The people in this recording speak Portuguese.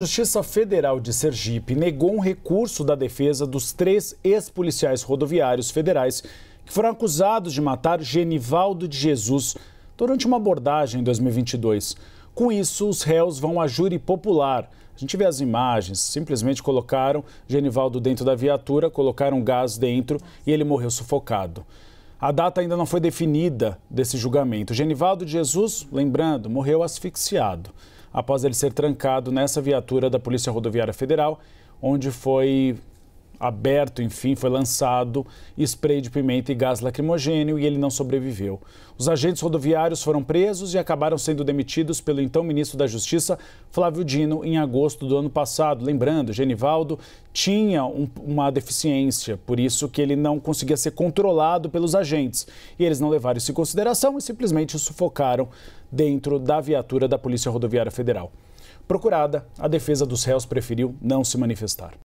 A Justiça Federal de Sergipe negou um recurso da defesa dos três ex-policiais rodoviários federais que foram acusados de matar Genivaldo de Jesus durante uma abordagem em 2022. Com isso, os réus vão a júri popular. A gente vê as imagens, simplesmente colocaram Genivaldo dentro da viatura, colocaram gás dentro e ele morreu sufocado. A data ainda não foi definida desse julgamento. Genivaldo de Jesus, lembrando, morreu asfixiado após ele ser trancado nessa viatura da Polícia Rodoviária Federal, onde foi aberto, enfim, foi lançado spray de pimenta e gás lacrimogênio e ele não sobreviveu. Os agentes rodoviários foram presos e acabaram sendo demitidos pelo então ministro da Justiça, Flávio Dino, em agosto do ano passado. Lembrando, Genivaldo tinha um, uma deficiência, por isso que ele não conseguia ser controlado pelos agentes. E eles não levaram isso em consideração e simplesmente o sufocaram dentro da viatura da Polícia Rodoviária Federal. Procurada, a defesa dos réus preferiu não se manifestar.